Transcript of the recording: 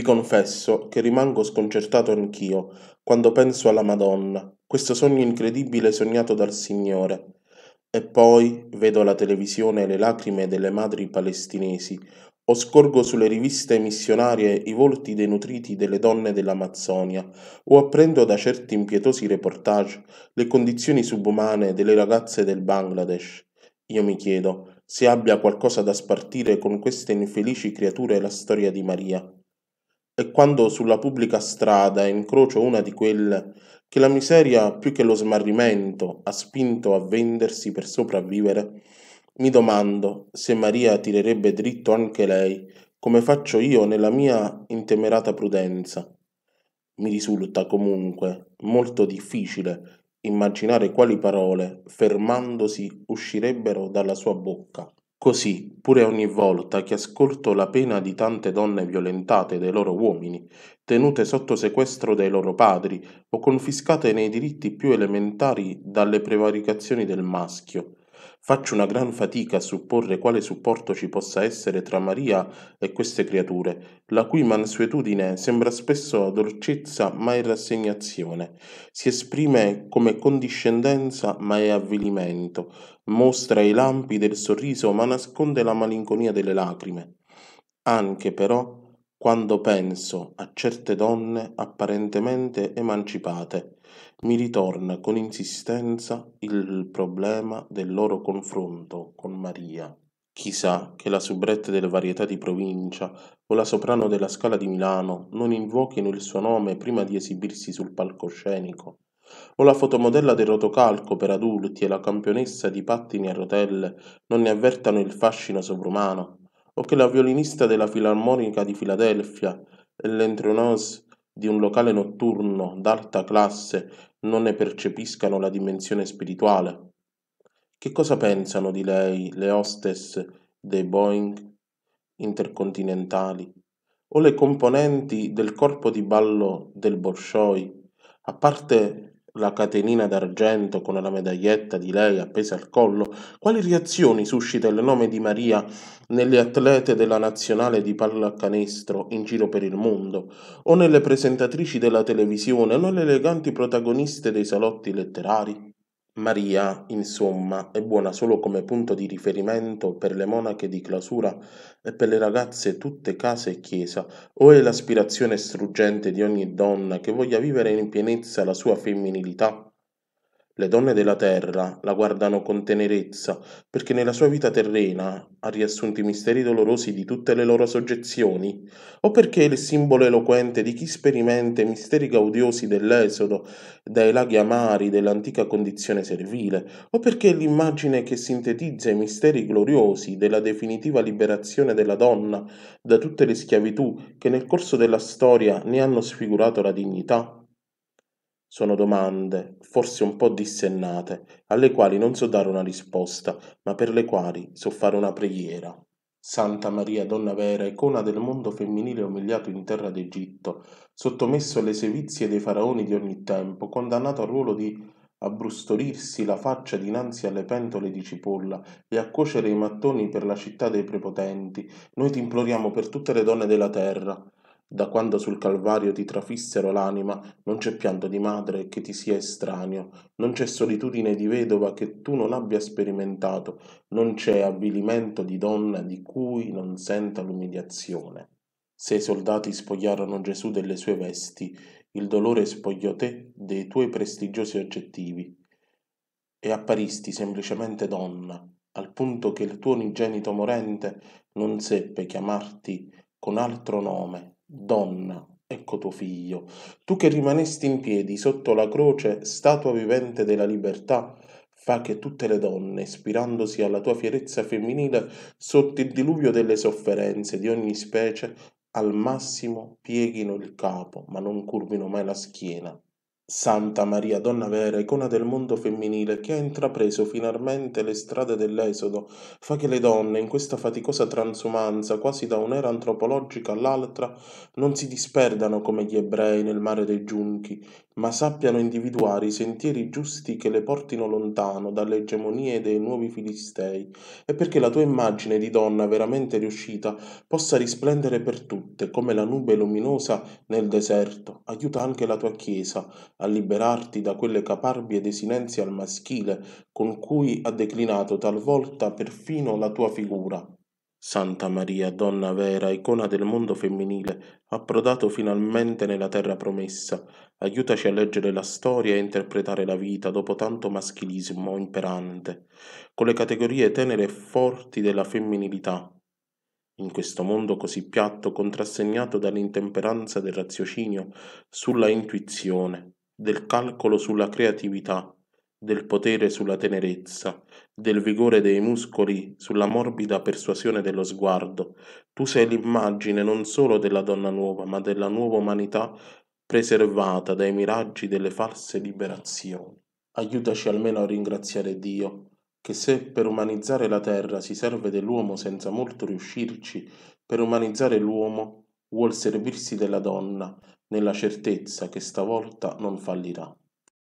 Vi confesso che rimango sconcertato anch'io quando penso alla Madonna, questo sogno incredibile sognato dal Signore. E poi vedo alla televisione le lacrime delle madri palestinesi, o scorgo sulle riviste missionarie i volti denutriti delle donne dell'Amazzonia, o apprendo da certi impietosi reportage le condizioni subumane delle ragazze del Bangladesh. Io mi chiedo se abbia qualcosa da spartire con queste infelici creature la storia di Maria e quando sulla pubblica strada incrocio una di quelle che la miseria più che lo smarrimento ha spinto a vendersi per sopravvivere, mi domando se Maria tirerebbe dritto anche lei, come faccio io nella mia intemerata prudenza. Mi risulta comunque molto difficile immaginare quali parole, fermandosi, uscirebbero dalla sua bocca. Così pure ogni volta che ascolto la pena di tante donne violentate dai loro uomini, tenute sotto sequestro dai loro padri o confiscate nei diritti più elementari dalle prevaricazioni del maschio, Faccio una gran fatica a supporre quale supporto ci possa essere tra Maria e queste creature, la cui mansuetudine sembra spesso dolcezza ma è rassegnazione, si esprime come condiscendenza ma è avvilimento, mostra i lampi del sorriso ma nasconde la malinconia delle lacrime. Anche però quando penso a certe donne apparentemente emancipate, mi ritorna con insistenza il problema del loro confronto con Maria. Chissà che la soubrette delle varietà di provincia o la soprano della Scala di Milano non invochino il suo nome prima di esibirsi sul palcoscenico, o la fotomodella del rotocalco per adulti e la campionessa di pattini a rotelle non ne avvertano il fascino sovrumano o che la violinista della Filarmonica di Filadelfia e l'entrepreneuse di un locale notturno d'alta classe non ne percepiscano la dimensione spirituale? Che cosa pensano di lei le hostess dei Boeing intercontinentali o le componenti del corpo di ballo del Bolshoi, a parte la catenina d'argento con la medaglietta di lei appesa al collo, quali reazioni suscita il nome di Maria nelle atlete della nazionale di pallacanestro in giro per il mondo, o nelle presentatrici della televisione, o nelle eleganti protagoniste dei salotti letterari? Maria, insomma, è buona solo come punto di riferimento per le monache di clausura e per le ragazze tutte casa e chiesa, o è l'aspirazione struggente di ogni donna che voglia vivere in pienezza la sua femminilità? Le donne della terra la guardano con tenerezza perché nella sua vita terrena ha riassunto i misteri dolorosi di tutte le loro soggezioni, o perché è il simbolo eloquente di chi sperimenta i misteri gaudiosi dell'esodo dai laghi amari dell'antica condizione servile, o perché è l'immagine che sintetizza i misteri gloriosi della definitiva liberazione della donna da tutte le schiavitù che nel corso della storia ne hanno sfigurato la dignità. Sono domande, forse un po' dissennate, alle quali non so dare una risposta, ma per le quali so fare una preghiera. Santa Maria, donna vera, icona del mondo femminile umiliato in terra d'Egitto, sottomesso alle sevizie dei faraoni di ogni tempo, condannato al ruolo di abbrustolirsi la faccia dinanzi alle pentole di cipolla e a cuocere i mattoni per la città dei prepotenti, noi ti imploriamo per tutte le donne della terra, da quando sul Calvario ti trafissero l'anima, non c'è pianto di madre che ti sia estraneo, non c'è solitudine di vedova che tu non abbia sperimentato, non c'è avvilimento di donna di cui non senta l'umiliazione. Se i soldati spogliarono Gesù delle sue vesti, il dolore spogliò te dei tuoi prestigiosi oggettivi e apparisti semplicemente donna, al punto che il tuo unigenito morente non seppe chiamarti con altro nome Donna, ecco tuo figlio, tu che rimanesti in piedi sotto la croce, statua vivente della libertà, fa che tutte le donne, ispirandosi alla tua fierezza femminile, sotto il diluvio delle sofferenze di ogni specie, al massimo pieghino il capo, ma non curvino mai la schiena. Santa Maria, Donna Vera, icona del mondo femminile, che ha intrapreso finalmente le strade dell'esodo, fa che le donne, in questa faticosa transumanza, quasi da un'era antropologica all'altra, non si disperdano come gli ebrei nel mare dei giunchi, ma sappiano individuare i sentieri giusti che le portino lontano dalle egemonie dei nuovi Filistei, e perché la tua immagine di donna veramente riuscita possa risplendere per tutte come la nube luminosa nel deserto, aiuta anche la tua Chiesa a liberarti da quelle caparbie desinenze al maschile con cui ha declinato talvolta perfino la tua figura. Santa Maria, donna vera, icona del mondo femminile, approdato finalmente nella terra promessa, aiutaci a leggere la storia e interpretare la vita dopo tanto maschilismo imperante, con le categorie tenere e forti della femminilità. In questo mondo così piatto, contrassegnato dall'intemperanza del raziocinio sulla intuizione, del calcolo sulla creatività, del potere sulla tenerezza, del vigore dei muscoli sulla morbida persuasione dello sguardo. Tu sei l'immagine non solo della donna nuova, ma della nuova umanità preservata dai miraggi delle false liberazioni. Aiutaci almeno a ringraziare Dio, che se per umanizzare la terra si serve dell'uomo senza molto riuscirci, per umanizzare l'uomo vuol servirsi della donna, nella certezza che stavolta non fallirà.